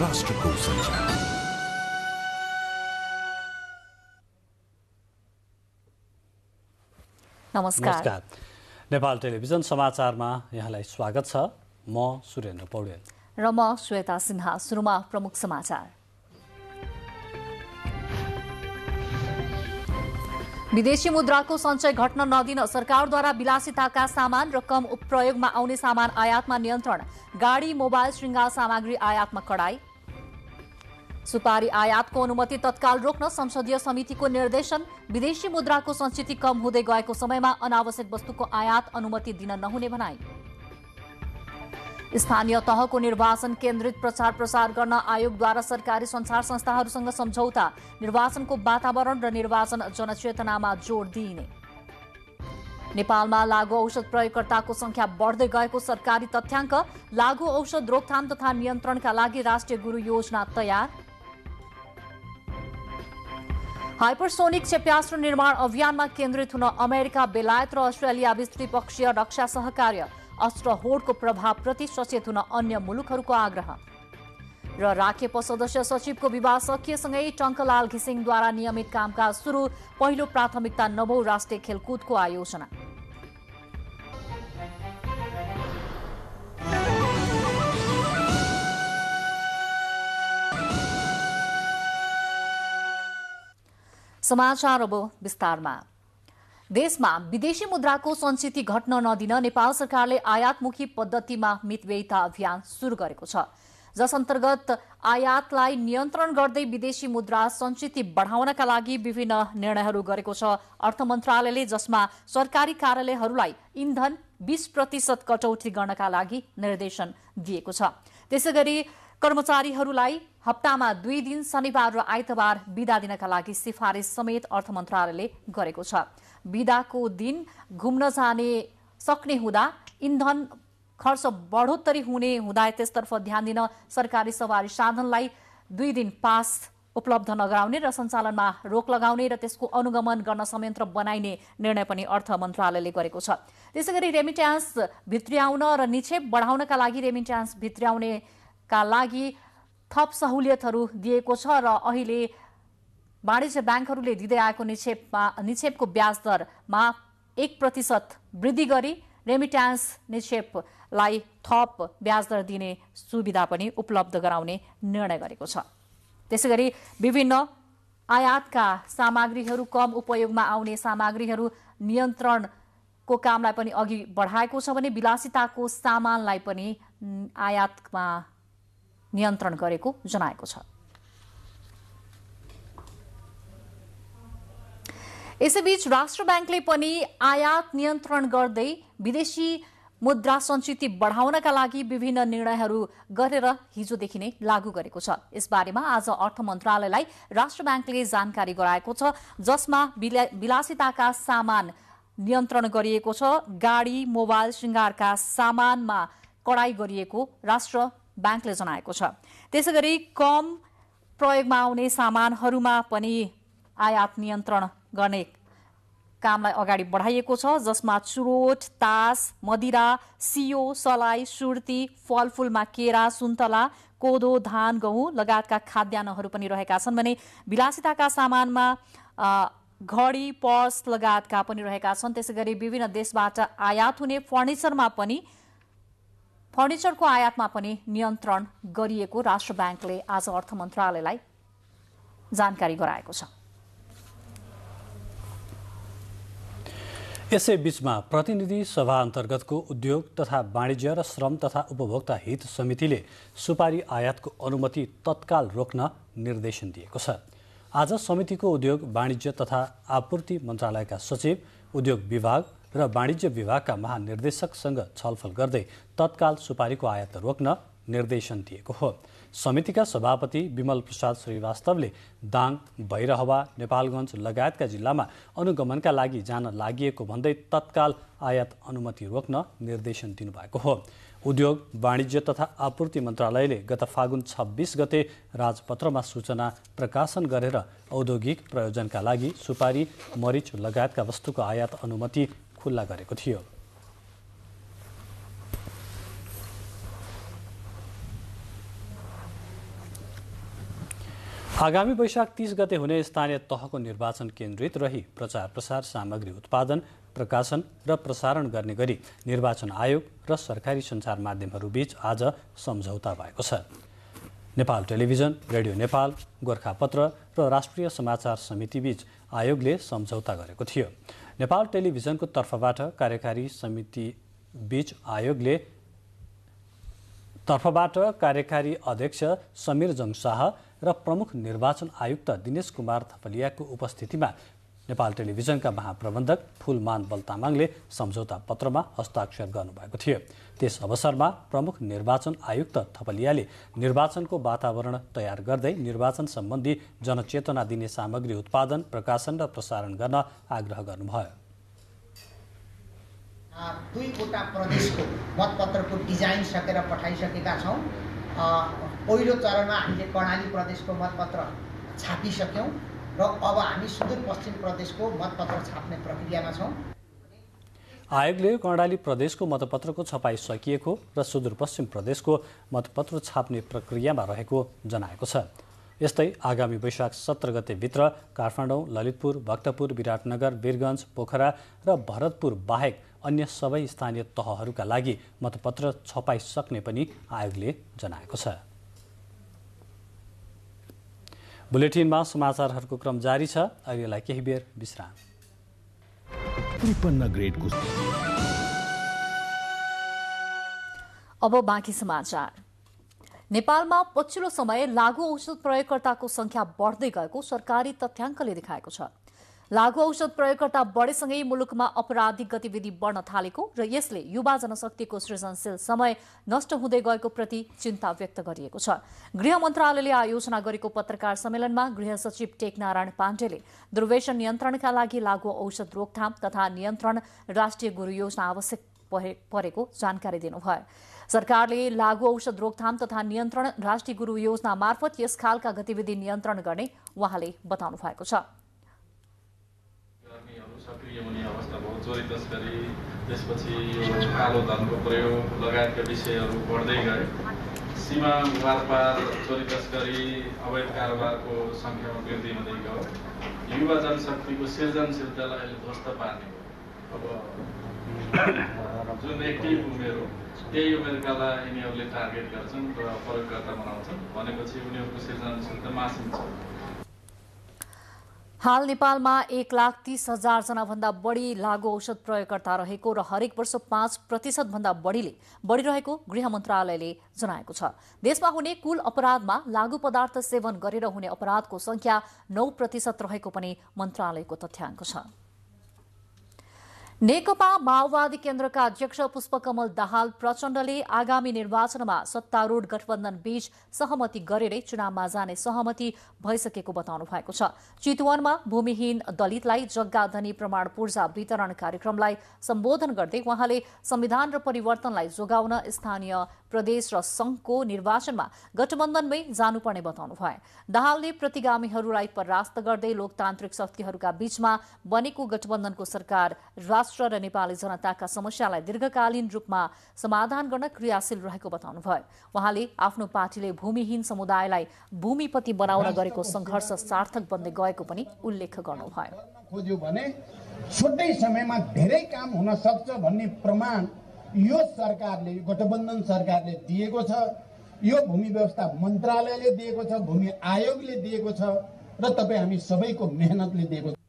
राष्ट्रको संचार नमस्कार नेपाल टेलिभिजन समाचारमा यहाँलाई स्वागत छ म सुरेन्द्र पौडेल र म श्वेता सिन्हा सुरुमा प्रमुख समाचार विदेशी मुद्राको सञ्चय घट्न नदिन सरकारद्वारा विलासिताका सामान र कम प्रयोगमा आउने सामान आयातमा नियन्त्रण गाडी मोबाइल श्रृङ्गार सामग्री आयातमा कडाई सुपारी आयातको अनुमति तत्काल रोक्न संसदीय समितिको निर्देशन विदेशी मुद्राको संस्थिति कम हुँदै गएको समयमा अनावश्यक वस्तुको आयात अनुमति दिन नहुने भनाई स्थानीय तहको निर्वाचन केन्द्रित प्रचार प्रसार गर्न आयोगद्वारा सरकारी संचार संस्थाहरूसँग सम्झौता निर्वाचनको वातावरण र निर्वाचन जनचेतनामा जोड दिइने नेपालमा लागु औषध प्रयोगकर्ताको संख्या बढ्दै गएको सरकारी तथ्याङ्क लागू औषध रोकथाम तथा नियन्त्रणका लागि राष्ट्रिय गुरु योजना तयार हाइपरसोनिक क्षेप्यास्त्र निर्माण अभियानमा केन्द्रित हुन अमेरिका बेलायत र अस्ट्रेलिया बीच त्रिपक्षीय रक्षा सहकार्य अस्त्र होडको प्रभावप्रति सचेत हुन अन्य मुलुकहरूको आग्रह र राखेप सदस्य सचिवको विवाह सकिएसँगै टङ्कलाल घिसिङद्वारा नियमित कामकाज सुरु पहिलो प्राथमिकता नवौ राष्ट्रिय खेलकुदको आयोजना समाचार अब विस्तारमा देशमा विदेशी मुद्राको संचिति घट्न नदिन नेपाल सरकारले आयातमुखी पद्धतिमा मितवेयता अभियान शुरू गरेको छ जस अन्तर्गत आयातलाई नियन्त्रण गर्दै विदेशी मुद्रा संचिति बढाउनका लागि विभिन्न निर्णयहरू गरेको छ अर्थ मन्त्रालयले जसमा सरकारी कार्यालयहरूलाई इन्धन बीस प्रतिशत कटौती गर्नका लागि निर्देशन दिएको छ त्यसै गरी कर्मचारीहरूलाई हप्तामा दुई दिन शनिबार र आइतबार विदा दिनका लागि सिफारिस समेत अर्थ मन्त्रालयले गरेको छ विदाको दिन घुम्न जाने सक्ने हुँदा इन्धन खर्च बढोत्तरी हुने हुँदा त्यसतर्फ ध्यान दिन सरकारी सवारी साधनलाई दुई दिन पास उपलब्ध नगराउने र सञ्चालनमा रोक लगाउने र त्यसको अनुगमन गर्न संयन्त्र बनाइने निर्णय पनि अर्थ मन्त्रालयले गरेको छ त्यसै गरी रेमिट्यान्स भित्र्याउन र निक्षेप बढाउनका लागि रेमिट्यान्स भित्र्याउने का लागि थप सहुलियतहरू दिएको छ र अहिले वाणिज्य ब्याङ्कहरूले दिँदै आएको निक्षेपमा निक्षेपको ब्याज दरमा एक प्रतिशत वृद्धि गरी रेमिट्यान्स निक्षेपलाई थप ब्याज दर दिने सुविधा पनि उपलब्ध गराउने निर्णय गरेको छ त्यसै गरी विभिन्न आयातका सामग्रीहरू कम उपयोगमा आउने सामग्रीहरू नियन्त्रणको कामलाई पनि अघि बढाएको छ भने विलासिताको सामानलाई पनि आयातमा नियन्त्रण गरेको जनाएको छ यसैबीच राष्ट्र ब्याङ्कले पनि आयात नियन्त्रण गर्दै विदेशी मुद्रा संचिति बढाउनका लागि विभिन्न निर्णयहरू गरेर हिजोदेखि नै लागू गरेको छ यसबारेमा आज अर्थ मन्त्रालयलाई राष्ट्र ब्याङ्कले जानकारी गराएको छ जसमा विलासिताका सामान नियन्त्रण गरिएको छ गाडी मोबाइल श्रृङ्गारका सामानमा कडाई गरिएको राष्ट्र ब्याङ्कले जनाएको छ त्यसै गरी कम प्रयोगमा आउने सामानहरूमा पनि आयात नियन्त्रण गर्ने कामलाई अगाडि बढाइएको छ जसमा चुरोट तास मदिरा सियो सलाई सुर्ती फलफुलमा केरा सुन्तला कोदो धान गहुँ लगायतका खाद्यान्नहरू पनि रहेका छन् भने विलासिताका सामानमा घडी पर्स लगायतका पनि रहेका छन् त्यसै गरी विभिन्न देशबाट आयात हुने फर्निचरमा पनि फर्निचरको आयातमा पनि नियन्त्रण गरिएको राष्ट्र ब्याङ्कले आज अर्थ मन्त्रालयलाई जानकारी गराएको छ यसै बीचमा प्रतिनिधि सभा अन्तर्गतको उद्योग तथा वाणिज्य र श्रम तथा उपभोक्ता हित समितिले सुपारी आयातको अनुमति तत्काल रोक्न निर्देशन दिएको छ आज समितिको उद्योग वाणिज्य तथा आपूर्ति मन्त्रालयका सचिव उद्योग विभाग र वाणिज्य विभागका महानिर्देशकसँग छलफल गर्दै तत्काल सुपारीको आयात रोक्न निर्देशन दिएको हो समितिका सभापति विमल प्रसाद श्रीवास्तवले दाङ भैरहवा नेपालगञ्ज लगायतका जिल्लामा अनुगमनका लागि जान लागि भन्दै तत्काल आयात अनुमति रोक्न निर्देशन दिनुभएको हो उद्योग वाणिज्य तथा आपूर्ति मन्त्रालयले गत फागुन छब्बिस गते राजपत्रमा सूचना प्रकाशन गरेर औद्योगिक प्रयोजनका लागि सुपारी मरिच लगायतका वस्तुको आयात अनुमति खुल्ला गरेको थियो आगामी वैशाख तीस गते हुने स्थानीय तहको निर्वाचन केन्द्रित रही प्रचार प्रसार सामग्री उत्पादन प्रकाशन र प्रसारण गर्ने गरी निर्वाचन आयोग र सरकारी सञ्चार माध्यमहरूबीच आज सम्झौता भएको छ नेपाल टेलिभिजन रेडियो नेपाल गोर्खापत्र र राष्ट्रिय समाचार समितिबीच आयोगले सम्झौता गरेको थियो नेपाल टेलिभिजनको तर्फबाट कार्यकारी समिति बीच आयोगले तर्फबाट कार्यकारी अध्यक्ष समीर जङ शाह र प्रमुख निर्वाचन आयुक्त दिनेश कुमार थपलियाको उपस्थितिमा नेपाल टेलिभिजनका महाप्रबन्धक फुलमान बल तामाङले सम्झौता पत्रमा हस्ताक्षर गर्नुभएको थियो त्यस अवसरमा प्रमुख निर्वाचन आयुक्त थपलियाले निर्वाचनको वातावरण तयार गर्दै निर्वाचन सम्बन्धी जनचेतना दिने सामग्री उत्पादन प्रकाशन र प्रसारण गर्न आग्रह गर्नुभयो दुईवटा प्रदेशको मतपत्रको डिजाइन सकेर पठाइसकेका छौँ पहिलो चरणमा हामीले कर्णाली प्रदेशको मतपत्र छापिसक्यौँ र अब हामी सुदूरपश्चिम प्रदेशको मतपत्र छाप्ने प्रक्रियामा छौँ आयोगले कर्णाली प्रदेशको मतपत्रको छपाई सकिएको र सुदूरपश्चिम प्रदेशको मतपत्र छाप्ने प्रक्रियामा रहेको जनाएको छ यस्तै आगामी वैशाख सत्र गतेभित्र काठमाडौँ ललितपुर भक्तपुर विराटनगर वीरगञ्ज पोखरा र भरतपुर बाहेक अन्य सबै स्थानीय तहहरूका लागि मतपत्र सक्ने पनि आयोगले जनाएको छ बुलेटिनमा समाचारहरूको क्रम जारी छ अहिलेलाई केही बेर विश्राम त्रिपन्न ग्रेडको अब बाँकी समाचार नेपालमा पछिल्लो समय लागु औषध प्रयोगकर्ताको संख्या बढ्दै गएको सरकारी तथ्याङ्कले देखाएको छ लागू औषध प्रयोगकर्ता बढेसँगै मुलुकमा अपराधिक गतिविधि बढ्न थालेको र यसले युवा जनशक्तिको सृजनशील समय नष्ट हुँदै गएको प्रति चिन्ता व्यक्त गरिएको छ गृह मन्त्रालयले आयोजना गरेको पत्रकार सम्मेलनमा गृह सचिव टेकनारायण पाण्डेले दुर्वेशन नियन्त्रणका लागि लागू औषध रोकथाम तथा नियन्त्रण राष्ट्रिय गुरु योजना आवश्यक परेको जानकारी दिनुभयो सरकारले लागू औषध रोकथाम तथा नियन्त्रण राष्ट्रिय गुरु योजना मार्फत यस खालका गतिविधि नियन्त्रण गर्ने उहाँले बताउनु भएको छ के हुने अवस्था भयो चोरी तस्करी त्यसपछि यो कालो धनको प्रयोग लगायतका विषयहरू बढ्दै गए सीमा वारपार चोरी तस्करी अवैध कारोबारको सङ्ख्यामा वृद्धि हुँदै गयो युवा जनशक्तिको सृजनशीलतालाई अहिले ध्वस्त पार्ने अब जुन एक्टिभ उमेर हो त्यही उमेरकालाई यिनीहरूले टार्गेट गर्छन् र प्रयोगकर्ता बनाउँछन् भनेपछि उनीहरूको सृजनशीलता मासिन्छ हाल नेपालमा एक लाख तीस भन्दा बढी लागु औषध प्रयोगकर्ता रहेको र हरेक वर्ष पाँच भन्दा बढीले बढिरहेको गृह मन्त्रालयले जनाएको छ देशमा हुने कुल अपराधमा लागू पदार्थ सेवन गरेर हुने अपराधको संख्या नौ प्रतिशत रहेको पनि मन्त्रालयको तथ्याङ्क छ नेकपा माओवादी केन्द्रका अध्यक्ष पुष्पकमल दाहाल प्रचण्डले आगामी निर्वाचनमा सत्तारूढ़ गठबन्धन बीच सहमति गरेरै चुनावमा जाने सहमति भइसकेको बताउनु भएको छ चितवनमा भूमिहीन दलितलाई जग्गा धनी प्रमाण पूर्जा वितरण कार्यक्रमलाई सम्बोधन गर्दै वहाँले संविधान र परिवर्तनलाई जोगाउन स्थानीय प्रदेश र संघको निर्वाचनमा गठबन्धनमै जानुपर्ने बताउनु भयो दाहालले प्रतिगामीहरूलाई परास्त गर्दै लोकतान्त्रिक शक्तिहरूका बीचमा बनेको गठबन्धनको सरकार राष्ट्र र नेपाली जनताका समस्यालाई दीर्घकालीन रूपमा समाधान गर्न क्रियाशील रहेको बताउनुभयो उहाँले आफ्नो पार्टीले भूमिहीन समुदायलाई भूमिपति बनाउन गरेको सङ्घर्ष सार्थक बन्दै गएको पनि उल्लेख गर्नुभयो खोज्यो भने छुट्टै समयमा धेरै काम हुन सक्छ भन्ने प्रमाण यो सरकारले गठबन्धन सरकारले दिएको छ यो भूमि व्यवस्था मन्त्रालयले दिएको छ भूमि आयोगले दिएको छ र तपाईँ हामी सबैको मेहनतले दिएको छ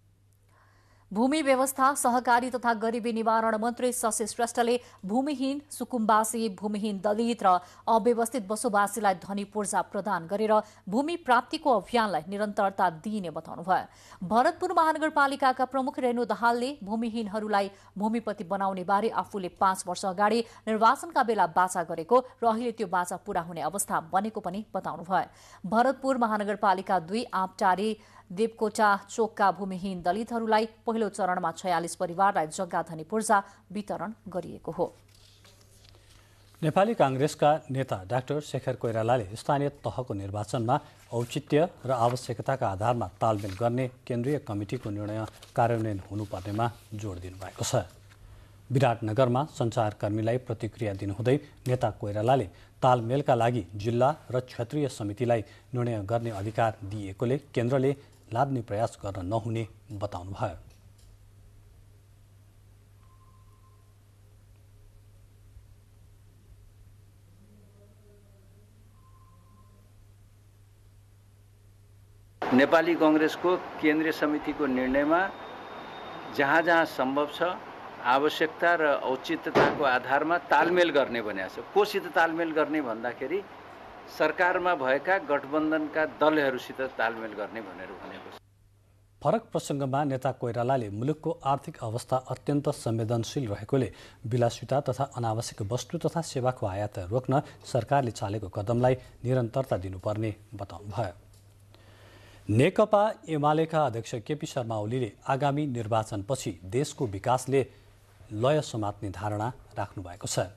भूमि व्यवस्था सहकारी तथा गरिबी निवारण मन्त्री शशि श्रेष्ठले भूमिहीन सुकुम्बासी भूमिहीन दलित र अव्यवस्थित बसोबासीलाई धनी पूर्जा प्रदान गरेर भूमि प्राप्तिको अभियानलाई निरन्तरता दिइने बताउनुभयो भरतपुर महानगरपालिकाका प्रमुख रेणु दहालले भूमिहीनहरूलाई भूमिपति बनाउने बारे आफूले पाँच वर्ष अगाडि निर्वाचनका बेला बाचा गरेको र अहिले त्यो बाचा पूरा हुने अवस्था बनेको पनि बताउनुभयो भरतपुर महानगरपालिका दुई आपटारी देवकोटा चोकका भूमिहीन दलितहरूलाई पहिलो चरणमा छयालिस परिवारलाई जग्गा धनी पूर्जा वितरण गरिएको हो नेपाली काङ्ग्रेसका नेता डाक्टर शेखर कोइरालाले स्थानीय तहको निर्वाचनमा औचित्य र आवश्यकताका आधारमा तालमेल गर्ने केन्द्रीय कमिटिको निर्णय कार्यान्वयन हुनुपर्नेमा जोड दिनुभएको छ विराटनगरमा सञ्चारकर्मीलाई प्रतिक्रिया दिनुहुँदै नेता कोइरालाले तालमेलका लागि जिल्ला र क्षेत्रीय समितिलाई निर्णय गर्ने अधिकार दिएकोले केन्द्रले लाद्ने प्रयास गर्न नहुने बताउनुभयो नेपाली कङ्ग्रेसको केन्द्रीय समितिको निर्णयमा जहाँ जहाँ सम्भव छ आवश्यकता र औचित्यताको आधारमा तालमेल गर्ने भनेको छ कोसित तालमेल गर्ने भन्दाखेरि सरकारमा भएका गठबन्धनका दलहरूसित तालमेल गर्ने भनेर भनेको छ फरक प्रसङ्गमा नेता कोइरालाले मुलुकको आर्थिक अवस्था अत्यन्त संवेदनशील रहेकोले विलासिता तथा अनावश्यक वस्तु तथा सेवाको आयात रोक्न सरकारले चालेको कदमलाई निरन्तरता दिनुपर्ने बताउनुभयो नेकपा एमालेका अध्यक्ष केपी शर्मा ओलीले आगामी निर्वाचनपछि देशको विकासले लय समात्ने धारणा राख्नु भएको छ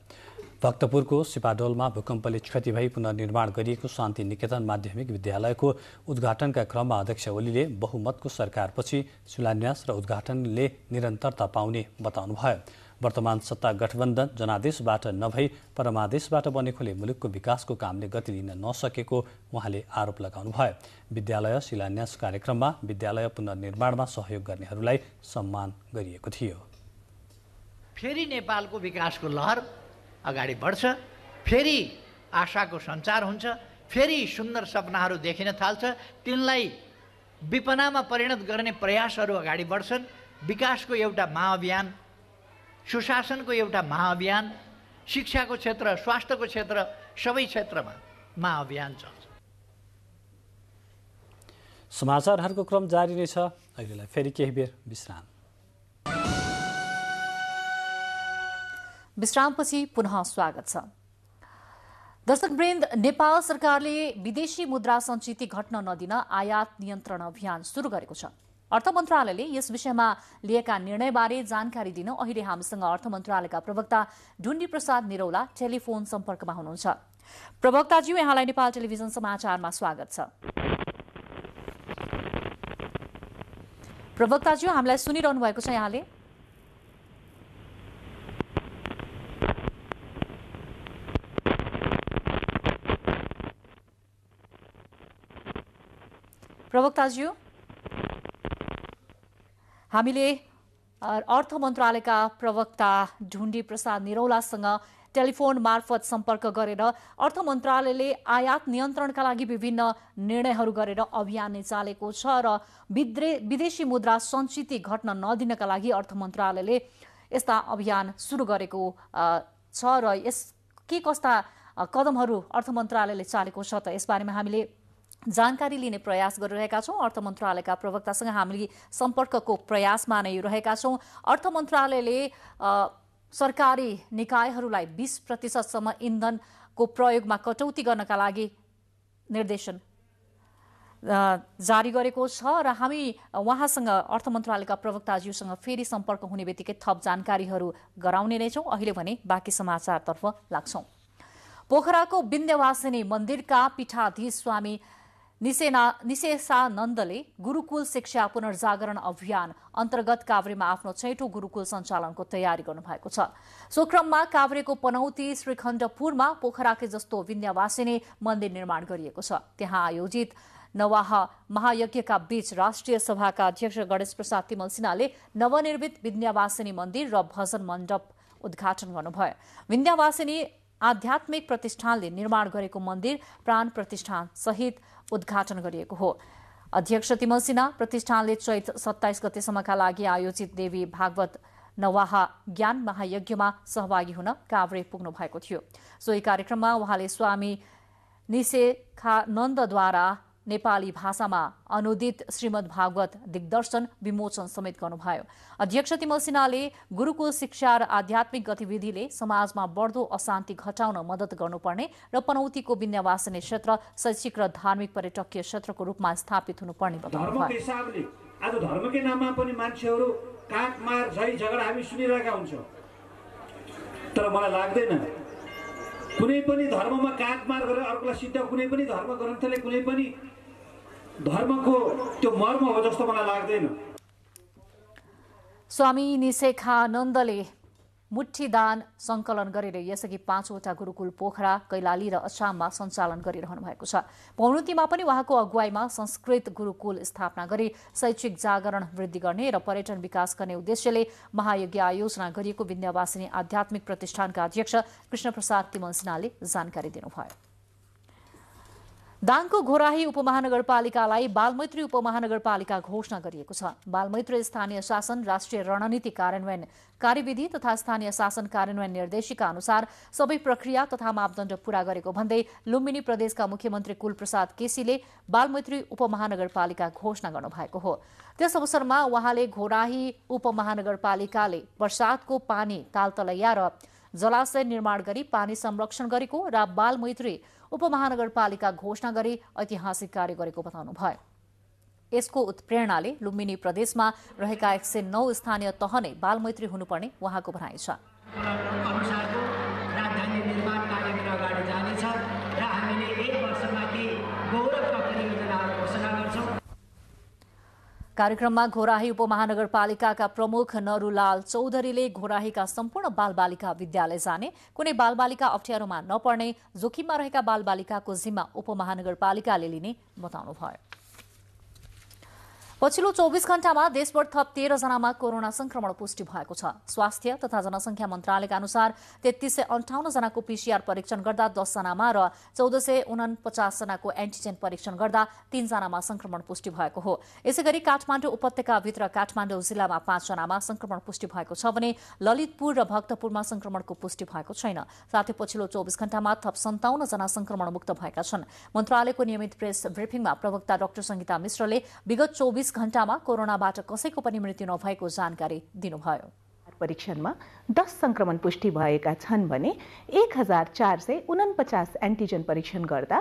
भक्तपुरको सिपाडोलमा भूकम्पले क्षति भई पुनर्निर्माण गरिएको शान्ति निकेतन माध्यमिक विद्यालयको उद्घाटनका क्रममा अध्यक्ष ओलीले बहुमतको सरकारपछि शिलान्यास र उद्घाटनले निरन्तरता पाउने बताउनुभयो वर्तमान सत्ता गठबन्धन जनादेशबाट नभई परमादेशबाट बनेकोले मुलुकको विकासको कामले गति लिन नसकेको उहाँले आरोप लगाउनुभयो विद्यालय शिलान्यास कार्यक्रममा विद्यालय पुनर्निर्माणमा सहयोग गर्नेहरूलाई सम्मान गरिएको थियो फेरि नेपालको विकासको लहर अगाडि बढ्छ फेरि आशाको सञ्चार हुन्छ फेरि सुन्दर सपनाहरू देखिन थाल्छ तिनलाई विपनामा परिणत गर्ने प्रयासहरू अगाडि बढ्छन् विकासको एउटा महाअभियान सुशासनको एउटा महाअभियान शिक्षाको क्षेत्र स्वास्थ्यको क्षेत्र सबै क्षेत्रमा महाअभियान चल्छ समाचारहरूको क्रम जारी नै छ अहिलेलाई फेरि केही बेर विश्राम विश्रामपछि पुनः स्वागत छ दर्शकवृन्द नेपाल सरकारले विदेशी मुद्रा सञ्चित घट्न नदिन आयात नियन्त्रण अभियान सुरु गरेको छ अर्थ मन्त्रालयले यस विषयमा लिएका निर्णयबारे जानकारी दिन अहिले हामीसँग अर्थ मन्त्रालयका प्रवक्ता ढुण्डी प्रसाद निरौला टेलिफोन सम्पर्कमा हुनुहुन्छ प्रवक्ताज्यू यहाँलाई नेपाल टेलिभिजन समाचारमा स्वागत छ प्रवक्ताज्यू हामीलाई सुनिरहनु भएको छ यहाँले प्रवक्ताज्यू हामीले अर्थ मन्त्रालयका प्रवक्ता ढुण्डी प्रसाद निरौलासँग टेलिफोन मार्फत सम्पर्क गरेर अर्थ मन्त्रालयले आयात नियन्त्रणका लागि विभिन्न निर्णयहरू गरेर अभियान नै चालेको छ र विद्रे विदेशी मुद्रा सञ्चित घट्न नदिनका लागि अर्थ मन्त्रालयले यस्ता अभियान सुरु गरेको छ र यस के कस्ता कदमहरू अर्थ मन्त्रालयले चालेको छ त यसबारेमा हामीले जानकारी लिने प्रयास गरिरहेका छौँ अर्थ मन्त्रालयका प्रवक्तासँग हामी सम्पर्कको प्रयासमा नै रहेका छौँ अर्थ मन्त्रालयले सरकारी निकायहरूलाई बिस प्रतिशतसम्म इन्धनको प्रयोगमा कटौती गर्नका लागि निर्देशन जारी गरेको छ र हामी उहाँसँग अर्थ मन्त्रालयका प्रवक्ताज्यूसँग फेरि सम्पर्क हुने बित्तिकै थप जानकारीहरू गराउने नै छौँ अहिले भने बाँकी समाचारतर्फ लाग्छौँ पोखराको विन्ध्यवासिनी मन्दिरका पीठाधीश स्वामी निसेना निशेषानन्दले गुरुकुल शिक्षा पुनर्जागरण अभियान अन्तर्गत काभ्रेमा आफ्नो छैठौं गुरुकुल सञ्चालनको तयारी गर्नुभएको छ सोक्रममा काभ्रेको पनौती श्रीखण्डपुरमा पोखराके जस्तो विन्यावासिनी मन्दिर निर्माण गरिएको छ त्यहाँ आयोजित नवाह महायज्ञका बीच राष्ट्रिय सभाका अध्यक्ष गणेश प्रसाद तिमल सिन्हाले नवनिर्मित विन्यावासिनी मन्दिर र भजन मण्डप उद्घाटन गर्नुभयो विन्यावासिनी आध्यात्मिक प्रतिष्ठानले निर्माण गरेको मन्दिर प्राण प्रतिष्ठान सहित उद्घाटन गरिएको हो अध्यक्ष तिमल सिन्हा प्रतिष्ठानले चैत सत्ताइस गतेसम्मका लागि आयोजित देवी भागवत नवाह ज्ञान महायज्ञमा सहभागी हुन काभ्रे पुग्नु भएको थियो सोही कार्यक्रममा उहाँले स्वामी निशेखानन्दद्वारा नेपाली भाषामा अनुदित श्रीमद् भागवत दिग्दर्शन विमोचन समेत गर्नुभयो अध्यक्ष तिमल सिन्हाले गुरुकुल शिक्षा र आध्यात्मिक गतिविधिले समाजमा बढ्दो अशान्ति घटाउन मदत गर्नुपर्ने र पनौतीको विन्यावासनी क्षेत्र शैक्षिक र धार्मिक पर्यटकीय क्षेत्रको रूपमा स्थापित हुनुपर्ने धर्मकै नाममा पनि मान्छेहरू काटमार झै झगडा हामी सुनिरहेका हुन्छौँ तर मलाई लाग्दैन कुनै पनि धर्ममा काटमार गरेर अर्कोलाई सिद्ध कुनै पनि धर्म ग्रन्थले कुनै पनि धर्मको त्यो मर्म हो जस्तो मलाई लाग्दैन स्वामी निशेखानन्दले मुठीदान संकलन गरेर यसअघि पाँचवटा गुरूकुल पोखरा कैलाली र अछाममा सञ्चालन गरिरहनु भएको छ पौनतीमा पनि उहाँको अगुवाईमा संस्कृत गुरूकुल स्थापना गरी शैक्षिक जागरण वृद्धि गर्ने र पर्यटन विकास गर्ने उद्देश्यले महायज्ञ आयोजना गरिएको विन्ध्यावासिनी आध्यात्मिक प्रतिष्ठानका अध्यक्ष कृष्णप्रसाद तिमल सिन्हाले जानकारी दिनुभयो दाङको घोराही उपमहानगरपालिकालाई बालमैत्री उपमहानगरपालिका घोषणा गरिएको छ बालमैत्री स्थानीय शासन राष्ट्रिय रणनीति कार्यान्वयन कार्यविधि तथा स्थानीय शासन कार्यान्वयन निर्देशिका अनुसार सबै प्रक्रिया तथा मापदण्ड पूरा गरेको भन्दै लुम्बिनी प्रदेशका मुख्यमन्त्री कुलप्रसाद केसीले बालमैत्री उपमहानगरपालिका घोषणा गर्नुभएको हो त्यस अवसरमा उहाँले घोराही उपमहानगरपालिकाले वर्षातको पानी तालतलैया र जलाशय निर्माण गरी पानी संरक्षण गरेको र बालमैत्री उपमहानगरपालिका घोषणा गरी ऐतिहासिक कार्य गरेको भयो यसको उत्प्रेरणाले लुम्बिनी प्रदेशमा रहेका एक सय नौ स्थानीय तह नै बालमैत्री हुनुपर्ने उहाँको भनाइ छ कार्यक्रममा घोराही उपमहानगरपालिकाका प्रमुख नरूलाल चौधरीले घोराहीका सम्पूर्ण बालबालिका विद्यालय जाने कुनै बालबालिका अप्ठ्यारोमा नपर्ने जोखिममा रहेका बालबालिकाको जिम्मा उपमहानगरपालिकाले लिने बताउनुभयो पछिल्लो चौबिस घण्टामा देशभर थप जनामा कोरोना संक्रमण पुष्टि भएको छ स्वास्थ्य तथा जनसंख्या मन्त्रालयका अनुसार तेत्तीस सय अन्ठाउन्न जनाको पीसीआर परीक्षण गर्दा दसजनामा र चौध सय जनाको एन्टिजेन परीक्षण गर्दा तीनजनामा संक्रमण पुष्टि भएको हो यसै गरी काठमाण्डु उपत्यकाभित्र काठमाण्डु जिल्लामा पाँचजनामा संक्रमण पुष्टि भएको छ भने ललितपुर र भक्तपुरमा संक्रमणको पुष्टि भएको छैन साथै पछिल्लो चौबिस घण्टामा थप जना सन्ताउन्न संक्रमण मुक्त भएका छन् मन्त्रालयको नियमित प्रेस ब्रिफिङमा प्रवक्ता डाक्टर संगीता मिश्रले विगत चौबिस चौबिस घण्टामा कोरोनाबाट कसैको पनि मृत्यु नभएको जानकारी दिनुभयो परीक्षणमा दस संक्रमण पुष्टि भएका छन् भने एक हजार चार सय उनपचास एन्टिजेन परीक्षण गर्दा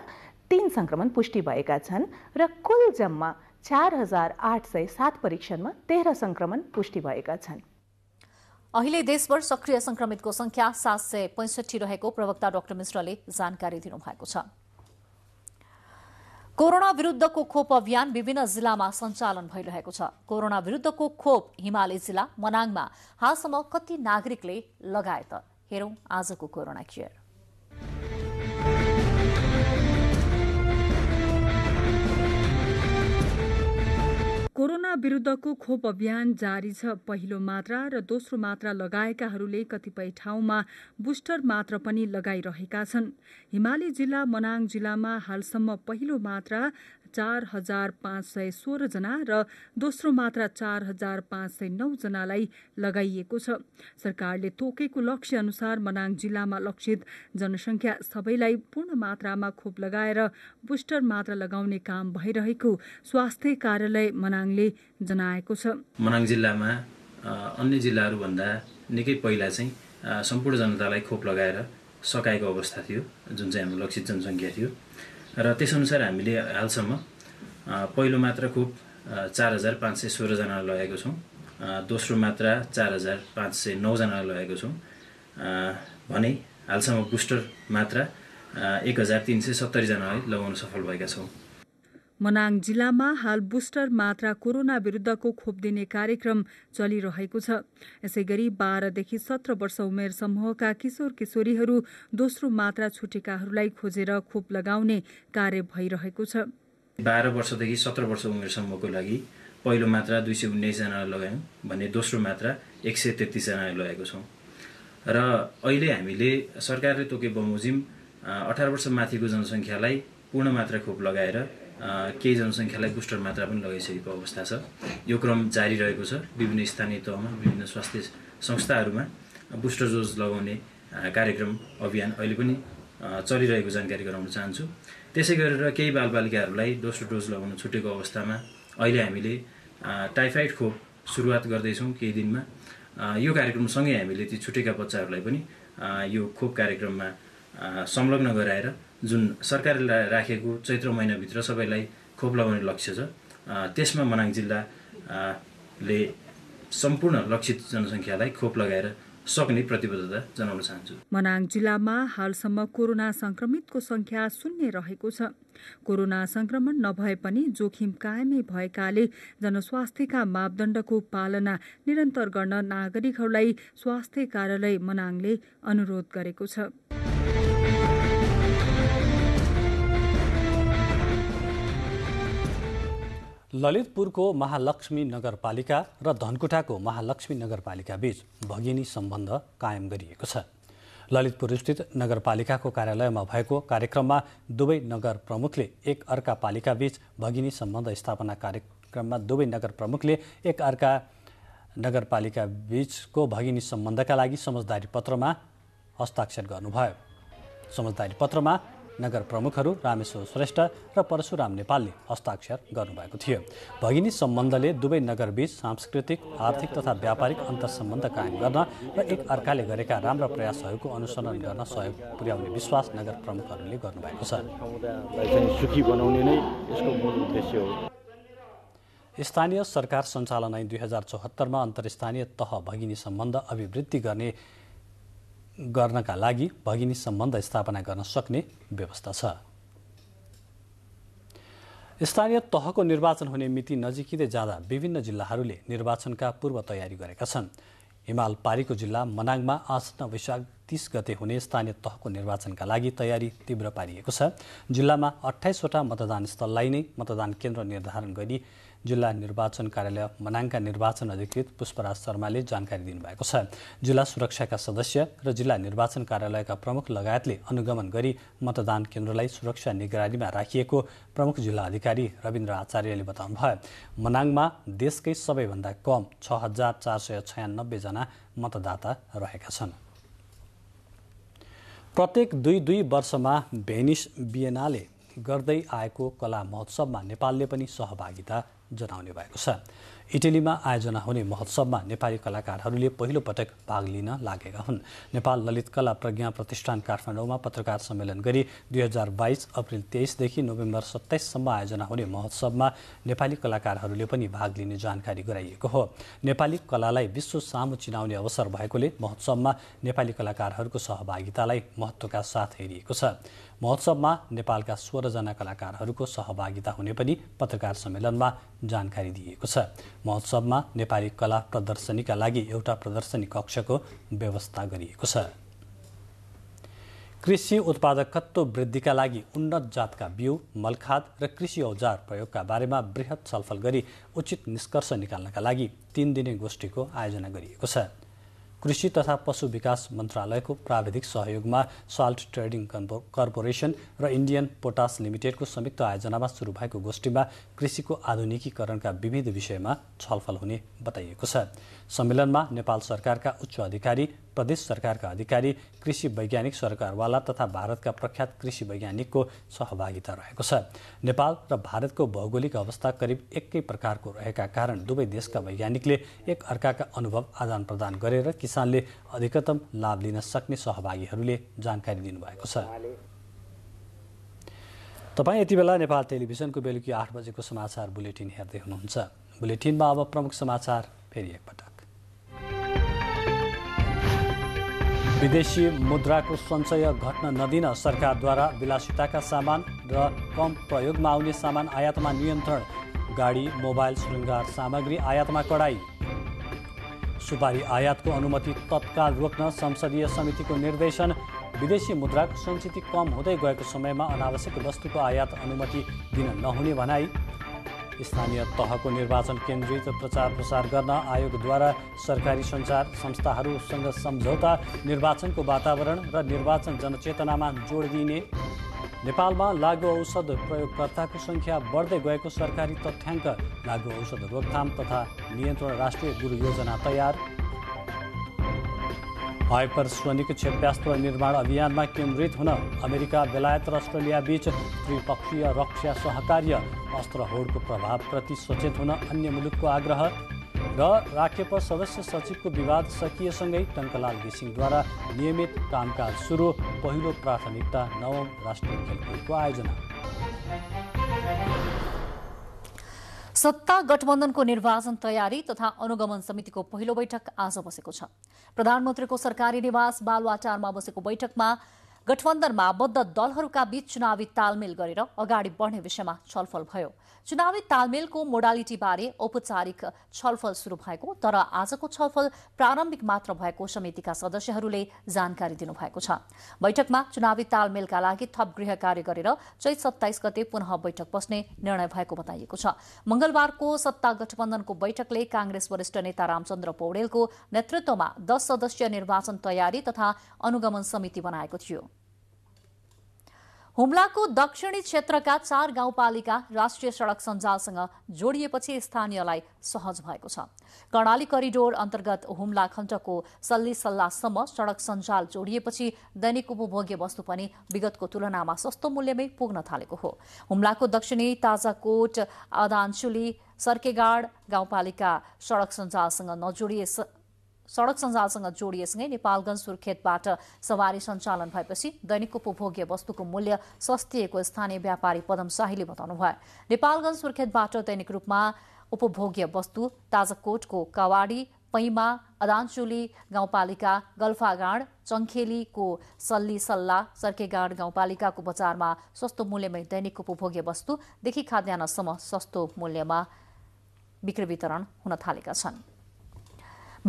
तीन संक्रमण पुष्टि भएका छन् र कुल जम्मा चार हजार आठ सय सात परीक्षणमा तेह्र संक्रमण पुष्टि भएका छन् अहिले देशभर सक्रिय संक्रमितको संख्या सात सय पैसठी रहेको प्रवक्ता डाक्टर मिश्रले जानकारी दिनुभएको छ कोरोना विरुद्धको खोप अभियान विभिन्न जिल्लामा सञ्चालन भइरहेको छ कोरोना विरुद्धको खोप हिमाली जिल्ला मनाङमा हालसम्म कति नागरिकले लगाए त हेरौँ आजको कोरोना केयर कोरोना विरुद्धको खोप अभियान जारी छ पहिलो मात्रा र दोस्रो मात्रा लगाएकाहरूले कतिपय ठाउँमा बुस्टर मात्रा पनि लगाइरहेका छन् हिमाली जिल्ला मनाङ जिल्लामा हालसम्म पहिलो मात्रा चार हजार पाँच सय सोह्रजना र दोस्रो मात्रा चार हजार पाँच सय नौजनालाई लगाइएको छ सरकारले तोकेको लक्ष्य अनुसार मनाङ जिल्लामा लक्षित जनसङ्ख्या सबैलाई पूर्ण मात्रामा खोप लगाएर बुस्टर मात्रा लगाउने काम भइरहेको स्वास्थ्य कार्यालय मनाङले जनाएको छ मनाङ जिल्लामा अन्य जिल्लाहरूभन्दा निकै पहिला चाहिँ सम्पूर्ण जनतालाई खोप लगाएर सकाएको अवस्था थियो जुन चाहिँ हाम्रो लक्षित जनसङ्ख्या थियो र त्यसअनुसार हामीले हालसम्म पहिलो मात्रा खोप चार हजार पाँच सय सोह्रजनालाई लगाएको छौँ दोस्रो मात्रा चार हजार पाँच सय नौजनालाई लगाएको छौँ भने हालसम्म बुस्टर मात्रा एक हजार तिन सय सत्तरीजनालाई लगाउन सफल भएका छौँ मनाङ जिल्लामा हाल बुस्टर मात्रा कोरोना विरुद्धको खोप दिने कार्यक्रम चलिरहेको छ यसै गरी बाह्रदेखि सत्र वर्ष उमेर समूहका किशोर किशोरीहरू दोस्रो मात्रा छुटेकाहरूलाई खोजेर खोप लगाउने कार्य भइरहेको छ बाह्र वर्षदेखि सत्र वर्ष उमेर समूहको लागि पहिलो मात्रा दुई सय उन्नाइसजनालाई लगायौँ भने दोस्रो मात्रा एक सय तेत्तिसजनालाई लगाएको छौँ र अहिले हामीले सरकारले तोके बमोजिम अठार वर्ष माथिको जनसङ्ख्यालाई पूर्ण मात्रा खोप लगाएर केही जनसङ्ख्यालाई बुस्टर मात्रा पनि लगाइसकेको अवस्था छ यो क्रम जारी रहेको छ विभिन्न स्थानीय तहमा विभिन्न स्वास्थ्य संस्थाहरूमा बुस्टर डोज लगाउने कार्यक्रम अभियान अहिले पनि चलिरहेको जानकारी गराउन चाहन्छु त्यसै गरेर केही बालबालिकाहरूलाई दोस्रो डोज लगाउन छुटेको अवस्थामा अहिले हामीले टाइफाइड खोप सुरुवात गर्दैछौँ केही दिनमा यो कार्यक्रमसँगै हामीले ती छुटेका बच्चाहरूलाई पनि यो खोप कार्यक्रममा संलग्न गराएर जुन सरकारले राखेको चैत्र महिनाभित्र सबैलाई खोप लगाउने लक्ष्य छ त्यसमा मनाङ जिल्ला ले सम्पूर्ण लक्षित जनसङ्ख्यालाई खोप लगाएर सक्ने प्रतिबद्धता जनाउन चाहन्छु मनाङ जिल्लामा हालसम्म कोरोना संक्रमितको संख्या शून्य रहेको छ कोरोना संक्रमण नभए पनि जोखिम कायमै भएकाले जनस्वास्थ्यका मापदण्डको पालना निरन्तर गर्न नागरिकहरूलाई स्वास्थ्य कार्यालय मनाङले अनुरोध गरेको छ ललितपुरको महालक्ष्मी नगरपालिका र धनकुटाको महालक्ष्मी नगरपालिका बीच भगिनी सम्बन्ध कायम गरिएको छ ललितपुरस्थित नगरपालिकाको कार्यालयमा भएको कार्यक्रममा दुवै नगर प्रमुखले एक अर्का पालिका बीच भगिनी सम्बन्ध स्थापना कार्यक्रममा दुवै नगर प्रमुखले एक अर्का नगरपालिका बीचको भगिनी सम्बन्धका लागि समझदारी पत्रमा हस्ताक्षर गर्नुभयो समझदारी पत्रमा नगर प्रमुखहरू रामेश्वर श्रेष्ठ र परशुराम नेपालले हस्ताक्षर गर्नुभएको थियो भगिनी सम्बन्धले दुवै नगरबीच सांस्कृतिक आर्थिक तथा व्यापारिक अन्तर सम्बन्ध कायम गर्न र एक अर्काले गरेका राम्रा प्रयासहरूको अनुसरण गर्न सहयोग पुर्याउने विश्वास नगर प्रमुखहरूले गर्नुभएको छ स्थानीय सरकार सञ्चालन ऐन दुई हजार चौहत्तरमा अन्तर्स्थानीय तह भगिनी सम्बन्ध अभिवृद्धि गर्ने गर्नका लागि भगिनी सम्बन्ध स्थापना गर्न सक्ने व्यवस्था छ स्थानीय तहको निर्वाचन हुने मिति नजिकिँदै जाँदा विभिन्न जिल्लाहरूले निर्वाचनका पूर्व तयारी गरेका छन् हिमाल पारीको जिल्ला मनाङमा आसन्न वैशाख तिस गते हुने स्थानीय तहको निर्वाचनका लागि तयारी तीव्र पारिएको छ जिल्लामा अठाइसवटा मतदान स्थललाई नै मतदान केन्द्र निर्धारण गरी जिल्ला निर्वाचन कार्यालय मनाङका निर्वाचन अधिकृत पुष्पराज शर्माले जानकारी दिनुभएको छ जिल्ला सुरक्षाका सदस्य र जिल्ला निर्वाचन कार्यालयका प्रमुख लगायतले अनुगमन गरी मतदान केन्द्रलाई सुरक्षा निगरानीमा राखिएको प्रमुख जिल्ला अधिकारी रविन्द्र आचार्यले बताउनुभयो मनाङमा देशकै सबैभन्दा कम छ हजार चार सय छयानब्बेजना मतदाता रहेका छन् प्रत्येक दुई दुई वर्षमा भेनिस बिएनाले गर्दै आएको कला महोत्सवमा नेपालले पनि सहभागिता जनाउने भएको छ इटलीमा आयोजना हुने महोत्सवमा नेपाली कलाकारहरूले पहिलो पटक भाग लिन लागेका हुन् नेपाल ललित कला प्रज्ञा प्रतिष्ठान काठमाडौँमा पत्रकार सम्मेलन गरी दुई हजार बाइस अप्रेल तेइसदेखि नोभेम्बर सत्ताइससम्म आयोजना हुने महोत्सवमा नेपाली कलाकारहरूले पनि भाग लिने जानकारी गराइएको हो नेपाली कलालाई विश्व सामु चिनाउने अवसर भएकोले महोत्सवमा नेपाली कलाकारहरूको सहभागितालाई महत्त्वका साथ हेरिएको छ महोत्सवमा नेपालका सोह्रजना कलाकारहरूको सहभागिता हुने पनि पत्रकार सम्मेलनमा जानकारी दिएको छ महोत्सवमा नेपाली कला प्रदर्शनीका लागि एउटा प्रदर्शनी कक्षको व्यवस्था गरिएको छ कृषि उत्पादकत्व वृद्धिका लागि उन्नत जातका बिउ मलखाद र कृषि औजार प्रयोगका बारेमा वृहत छलफल गरी उचित निष्कर्ष निकाल्नका लागि तिन दिने गोष्ठीको आयोजना गरिएको छ कृषि तथा पशु विकास मन्त्रालयको प्राविधिक सहयोगमा साल्ट ट्रेडिङ कर्पोरेसन र इन्डियन पोटास लिमिटेडको संयुक्त आयोजनामा सुरु भएको गोष्ठीमा कृषिको आधुनिकीकरणका विविध विषयमा छलफल हुने बताइएको छ सम्मेलनमा नेपाल सरकारका उच्च अधिकारी प्रदेश सरकारका अधिकारी कृषि वैज्ञानिक सरकारवाला तथा भारतका प्रख्यात कृषि वैज्ञानिकको सहभागिता रहेको छ नेपाल र भारतको भौगोलिक अवस्था करिब एकै प्रकारको रहेका कारण दुवै देशका वैज्ञानिकले एक अर्काका अनुभव आदान प्रदान गरेर किसानले अधिकतम लाभ लिन सक्ने सहभागीहरूले जानकारी दिनुभएको छ तपाईँ यति बेला नेपाल टेलिभिजनको बेलुकी आठ बजेको समाचार बुलेटिन हेर्दै हुनुहुन्छ बुलेटिनमा अब प्रमुख समाचार फेरि एकपटक विदेशी मुद्राको सञ्चय घट्न नदिन सरकारद्वारा विलासिताका सामान र कम प्रयोगमा आउने सामान आयातमा नियन्त्रण गाडी मोबाइल शृङ्गार सामग्री आयातमा कडाई सुपारी आयातको अनुमति तत्काल रोक्न संसदीय समितिको निर्देशन विदेशी मुद्राको सञ्चित कम हुँदै गएको समयमा अनावश्यक वस्तुको आयात अनुमति दिन नहुने भनाई स्थानीय तहको निर्वाचन केन्द्रित प्रचार प्रसार गर्न आयोगद्वारा सरकारी सञ्चार संस्थाहरूसँग सम्झौता निर्वाचनको वातावरण र निर्वाचन जनचेतनामा जोड दिइने नेपालमा लागु औषध प्रयोगकर्ताको सङ्ख्या बढ्दै गएको सरकारी तथ्याङ्क लागु औषध रोकथाम तथा नियन्त्रण राष्ट्रिय गुरु योजना तयार हाइपरसोनिक क्षेप्यास्त्र निर्माण अभियानमा केन्द्रित हुन अमेरिका बेलायत र अस्ट्रेलिया बीच त्रिपक्षीय रक्षा सहकार्य अस्त्र होडको प्रभावप्रति सचेत हुन अन्य मुलुकको आग्रह र राखेप सदस्य सचिवको विवाद सकिएसँगै टङ्कलाल घिसिङद्वारा नियमित कामकाज सुरु पहिलो प्राथमिकता नवौँ राष्ट्रिय खेलकुदको आयोजना सत्ता गठबन्धनको निर्वाचन तयारी तथा अनुगमन समितिको पहिलो बैठक आज बसेको छ प्रधानमन्त्रीको सरकारी निवास बालुवाटारमा बसेको बैठकमा गठबन्धनमा बद्ध दलहरूका बीच चुनावी तालमेल गरेर अगाडि बढ्ने विषयमा छलफल भयो चुनावी तालमेलको मोडालिटीबारे औपचारिक छलफल शुरू भएको तर आजको छलफल प्रारम्भिक मात्र भएको समितिका सदस्यहरूले जानकारी दिनुभएको छ बैठकमा चुनावी तालमेलका लागि थप गृह कार्य गरेर चैत सत्ताइस गते पुनः बैठक बस्ने निर्णय भएको बताइएको छ मंगलबारको सत्ता गठबन्धनको बैठकले काँग्रेस वरिष्ठ नेता रामचन्द्र पौडेलको नेतृत्वमा दस सदस्यीय निर्वाचन तयारी तथा अनुगमन समिति बनाएको थियो हुम्लाको दक्षिणी क्षेत्रका चार गाउँपालिका राष्ट्रिय सडक सञ्जालसँग जोडिएपछि स्थानीयलाई सहज भएको छ कर्णाली करिडोर अन्तर्गत हुम्ला खण्डको सल्ली सल्लाहसम्म सडक सञ्जाल जोडिएपछि दैनिक उपभोग्य वस्तु पनि विगतको तुलनामा सस्तो मूल्यमै पुग्न थालेको हो हुम्लाको दक्षिणी ताजाकोट आदाञ्चुली सर्केगाड गाउँपालिका सडक सञ्जालसँग नजोडिए सड़क सञ्जालसँग जोडिएसँगै नेपालगञ्ज सुर्खेतबाट सवारी सञ्चालन भएपछि दैनिक उपभोग्य वस्तुको मूल्य सस्तिएको स्थानीय व्यापारी पदम शाहीले बताउनुभयो नेपालगञ्ज सुर्खेतबाट दैनिक रूपमा उपभोग्य वस्तु ताजकोटको कावाडी पैमा अदानचुली गाउँपालिका गल्फागाँड चङ्खेलीको सल्ली सल्ला सर्केगाँड गाउँपालिकाको बजारमा सस्तो मूल्यमै दैनिक उपभोग्य वस्तुदेखि खाद्यान्नसम्म सस्तो मूल्यमा बिक्री वितरण हुन थालेका छन्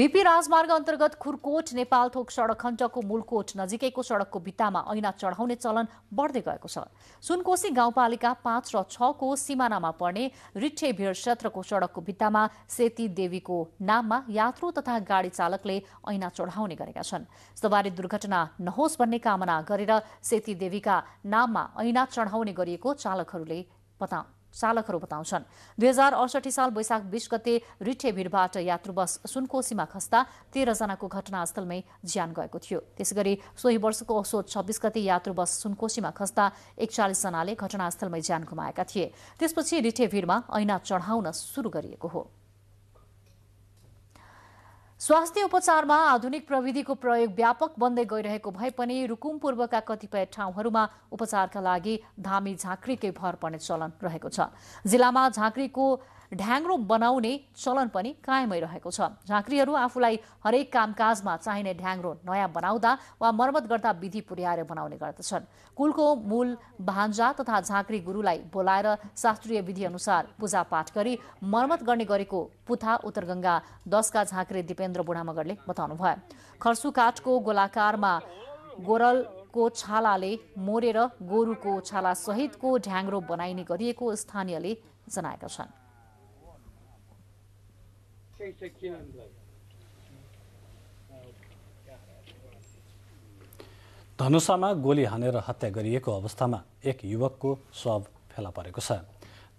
भिपी राजमार्ग अन्तर्गत खुरकोट थोक सडक खण्डको मूलकोट नजिकैको सडकको भित्तामा ऐना चढाउने चलन बढ्दै गएको छ सुनकोशी गाउँपालिका पाँच र छको सिमानामा पर्ने रिठे भेड क्षेत्रको सडकको भित्तामा सेती देवीको नाममा यात्रु तथा गाडी चालकले ऐना चढाउने गरेका छन् सवारी दुर्घटना नहोस् भन्ने कामना गरेर सेती देवीका नाममा ऐना चढाउने गरिएको चालकहरूले बताउ चालकहरू बताउँछन् दुई हजार अडसठी साल वैशाख बीस गते रिठे भिडबाट यात्रु बस सुनकोशीमा खस्दा तेह्रजनाको घटनास्थलमै ज्यान गएको थियो त्यसै गरी सोही वर्षको असो छब्बीस गते यात्रु बस सुनकोसीमा खस्दा एकचालिसजनाले घटनास्थलमै ज्यान गुमाएका थिए त्यसपछि रिठे भिडमा ऐना चढाउन सुरु गरिएको हो स्वास्थ्य उपचारमा आधुनिक प्रविधिको प्रयोग व्यापक बन्दै गइरहेको भए पनि रुकुम पूर्वका कतिपय ठाउँहरूमा उपचारका लागि धामी झाँक्रीकै भर पर्ने चलन रहेको छ जिल्लामा झाँक्रीको ढ्याङ्ग्रो बनाउने चलन पनि कायमै रहेको छ झाँक्रीहरू आफूलाई हरेक कामकाजमा चाहिने ढ्याङ्ग्रो नयाँ बनाउँदा वा मर्मत गर्दा विधि पुर्याएर बनाउने गर्दछन् कुलको मूल भान्जा तथा झाँक्री गुरुलाई बोलाएर शास्त्रीय विधि विधिअनुसार पूजापाठ गरी मर्मत गर्ने गरेको पुथा उत्तरगङ्गा दसका झाँक्री दिपेन्द्र बुढामगरले बताउनु भयो खर्सु काठको गोलाकारमा गोरलको छालाले मोरेर गोरुको छालासहितको ढ्याङ्ग्रो बनाइने गरिएको स्थानीयले जनाएका छन् धनुषामा गोली हानेर हत्या गरिएको अवस्थामा एक युवकको शव फेला परेको छ